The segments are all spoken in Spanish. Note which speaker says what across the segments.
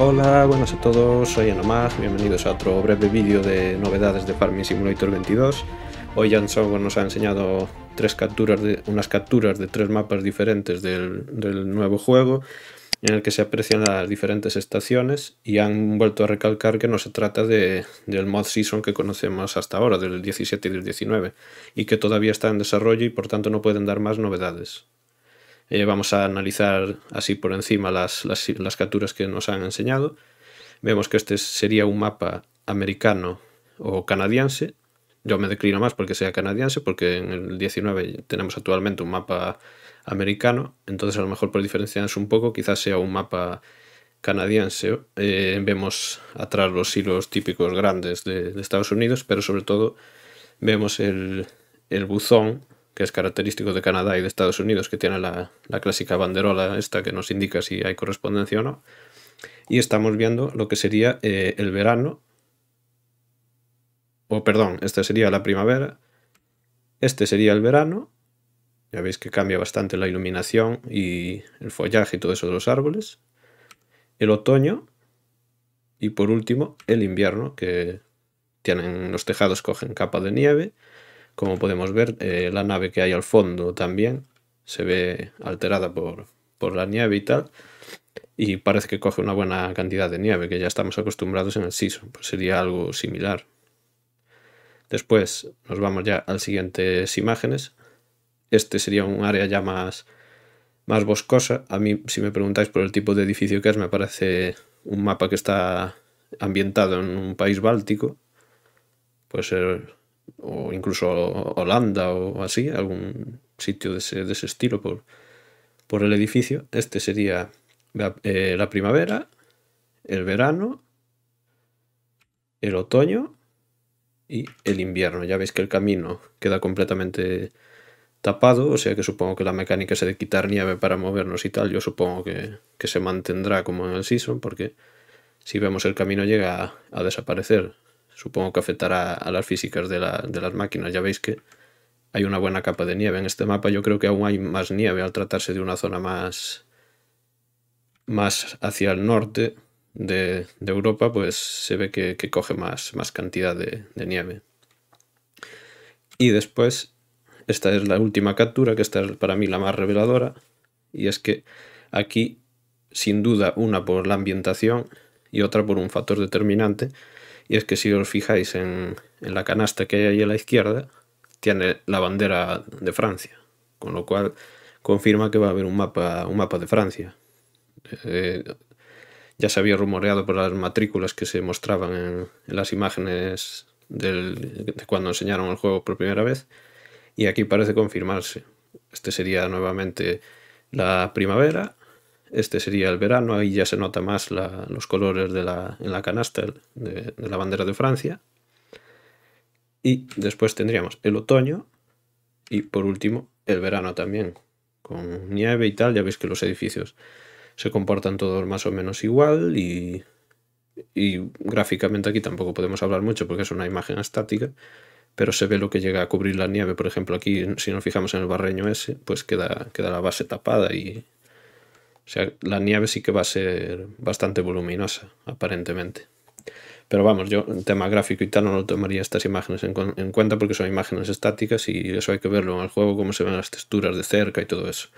Speaker 1: Hola, buenas a todos, soy Anomag, bienvenidos a otro breve vídeo de novedades de Farming Simulator 22. Hoy Jansogo nos ha enseñado tres capturas de, unas capturas de tres mapas diferentes del, nuevo juego, en el que se aprecian las diferentes estaciones y han vuelto a recalcar que no se trata del mod season que conocemos hasta ahora, del 17 y del 19, y que todavía está en desarrollo y por tanto no pueden dar más novedades. Eh, vamos a analizar así por encima las, capturas que nos han enseñado. Vemos que este sería un mapa americano o canadiense. Yo me declino más porque sea canadiense, porque en el 19 tenemos actualmente un mapa americano. Entonces a lo mejor por diferenciarnos un poco quizás sea un mapa canadiense. Eh, vemos atrás los hilos típicos grandes de, Estados Unidos, pero sobre todo vemos el, el buzón que es característico de Canadá y de Estados Unidos, que tiene la, clásica banderola esta que nos indica si hay correspondencia o no. Y estamos viendo lo que sería eh, el verano, o perdón, esta sería la primavera, este sería el verano, ya veis que cambia bastante la iluminación y el follaje y todo eso de los árboles, el otoño y por último el invierno, que tienen los tejados cogen capa de nieve, como podemos ver, eh, la nave que hay al fondo también se ve alterada por, la nieve y tal. Y parece que coge una buena cantidad de nieve, que ya estamos acostumbrados en el season. Pues sería algo similar. Después nos vamos ya a las siguientes imágenes. Este sería un área ya más, más boscosa. A mí, si me preguntáis por el tipo de edificio que es, me parece un mapa que está ambientado en un país báltico. Puede ser o incluso Holanda o así, algún sitio de ese, estilo por, por, el edificio. Este sería eh, la, primavera, el verano, el otoño y el invierno. Ya veis que el camino queda completamente tapado, o sea que supongo que la mecánica es de quitar nieve para movernos y tal, yo supongo que, se mantendrá como en el season, porque si vemos el camino llega a desaparecer supongo que afectará a las físicas de, las máquinas. Ya veis que hay una buena capa de nieve en este mapa. Yo creo que aún hay más nieve al tratarse de una zona más, más hacia el norte de, Europa, pues se ve que, coge más, cantidad de, nieve. Y después, esta es la última captura, que esta es para mí la más reveladora, y es que aquí, sin duda, una por la ambientación y otra por un factor determinante, y es que si os fijáis en, la canasta que hay ahí a la izquierda, tiene la bandera de Francia, con lo cual confirma que va a haber un mapa, un mapa de Francia. Eh, ya se había rumoreado por las matrículas que se mostraban en, las imágenes de cuando enseñaron el juego por primera vez, y aquí parece confirmarse. Este sería nuevamente la primavera este sería el verano, ahí ya se nota más los colores de la, en la canasta de, la bandera de Francia. Y después tendríamos el otoño y por último el verano también, con nieve y tal. Ya veis que los edificios se comportan todos más o menos igual y, y gráficamente aquí tampoco podemos hablar mucho porque es una imagen estática, pero se ve lo que llega a cubrir la nieve. Por ejemplo, aquí si nos fijamos en el barreño ese, pues queda la base tapada y o sea, la nieve sí que va a ser bastante voluminosa, aparentemente. Pero vamos, yo en tema gráfico y tal no lo tomaría estas imágenes en, cuenta porque son imágenes estáticas y eso hay que verlo en el juego, cómo se ven las texturas de cerca y todo eso.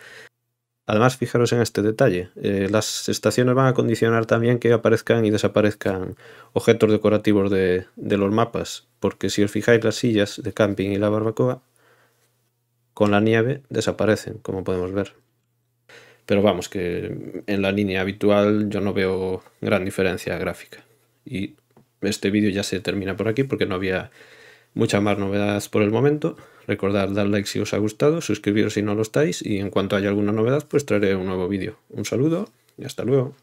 Speaker 1: Además, fijaros en este detalle. Eh, las estaciones van a condicionar también que aparezcan y desaparezcan objetos decorativos de los mapas, porque si os fijáis las sillas de camping y la barbacoa, con la nieve desaparecen, como podemos ver. Pero vamos, que en la línea habitual yo no veo gran diferencia gráfica. Y este vídeo ya se termina por aquí porque no había mucha más novedad por el momento. Recordad dar like si os ha gustado, suscribiros si no lo estáis y en cuanto haya alguna novedad pues traeré un nuevo vídeo. Un saludo y hasta luego.